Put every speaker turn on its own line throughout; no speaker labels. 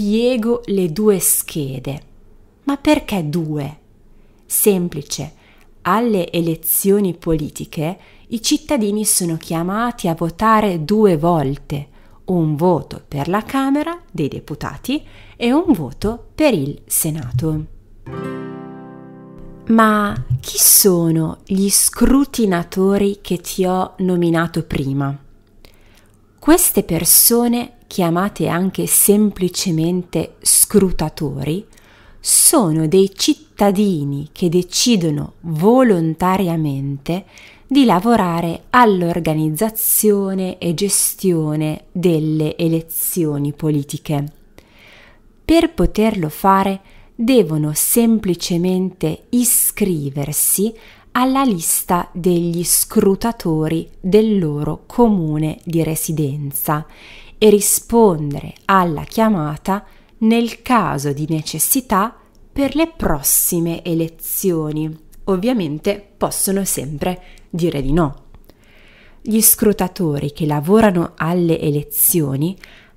piego le due schede. Ma perché due? Semplice. Alle elezioni politiche i cittadini sono chiamati a votare due volte, un voto per la Camera dei deputati e un voto per il Senato. Ma chi sono gli scrutinatori che ti ho nominato prima? Queste persone chiamate anche semplicemente scrutatori, sono dei cittadini che decidono volontariamente di lavorare all'organizzazione e gestione delle elezioni politiche. Per poterlo fare devono semplicemente iscriversi alla lista degli scrutatori del loro comune di residenza e rispondere alla chiamata nel caso di necessità per le prossime elezioni. Ovviamente possono sempre dire di no. Gli scrutatori che lavorano alle elezioni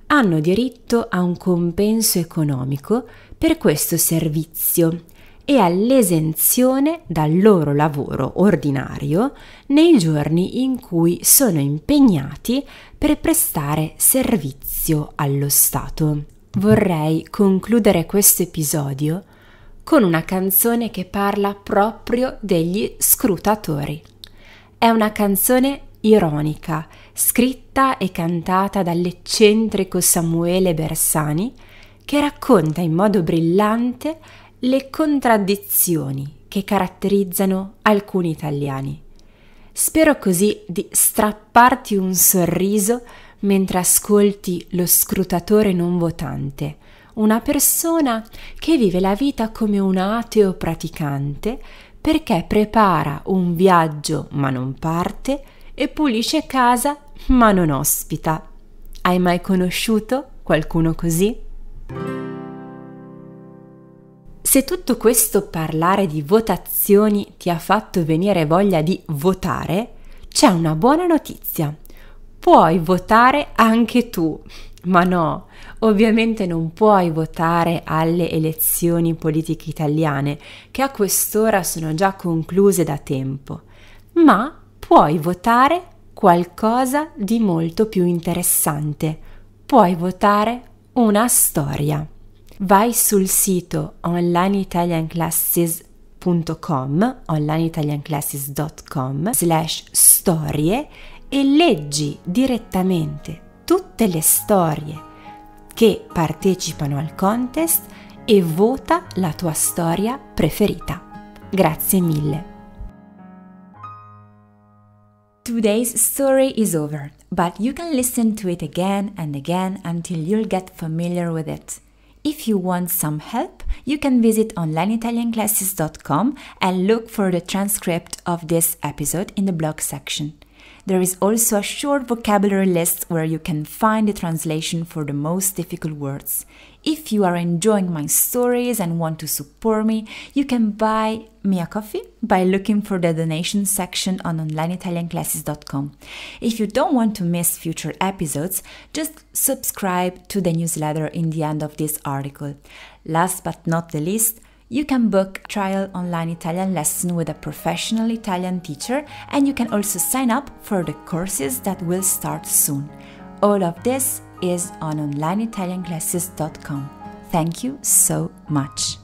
hanno diritto a un compenso economico per questo servizio e all'esenzione dal loro lavoro ordinario nei giorni in cui sono impegnati per prestare servizio allo Stato. Vorrei concludere questo episodio con una canzone che parla proprio degli scrutatori. È una canzone ironica, scritta e cantata dall'eccentrico Samuele Bersani, che racconta in modo brillante le contraddizioni che caratterizzano alcuni italiani. Spero così di strapparti un sorriso mentre ascolti lo scrutatore non votante, una persona che vive la vita come un ateo praticante perché prepara un viaggio ma non parte e pulisce casa ma non ospita. Hai mai conosciuto qualcuno così? Se tutto questo parlare di votazioni ti ha fatto venire voglia di votare, c'è una buona notizia. Puoi votare anche tu. Ma no, ovviamente non puoi votare alle elezioni politiche italiane, che a quest'ora sono già concluse da tempo, ma puoi votare qualcosa di molto più interessante. Puoi votare una storia vai sul sito onlineitalianclasses.com onlineitalianclasses.com slash storie e leggi direttamente tutte le storie che partecipano al contest e vota la tua storia preferita. Grazie mille.
Today's story is over, but you can listen to it again and again until you'll get familiar with it. If you want some help, you can visit onlineitalianclasses.com and look for the transcript of this episode in the blog section. There is also a short vocabulary list where you can find the translation for the most difficult words. If you are enjoying my stories and want to support me, you can buy me a coffee by looking for the donation section on onlineitalianclasses.com. If you don't want to miss future episodes, just subscribe to the newsletter in the end of this article. Last but not the least, you can book a trial online Italian lesson with a professional Italian teacher and you can also sign up for the courses that will start soon. All of this is on onlineitalianclasses.com. Thank you so much.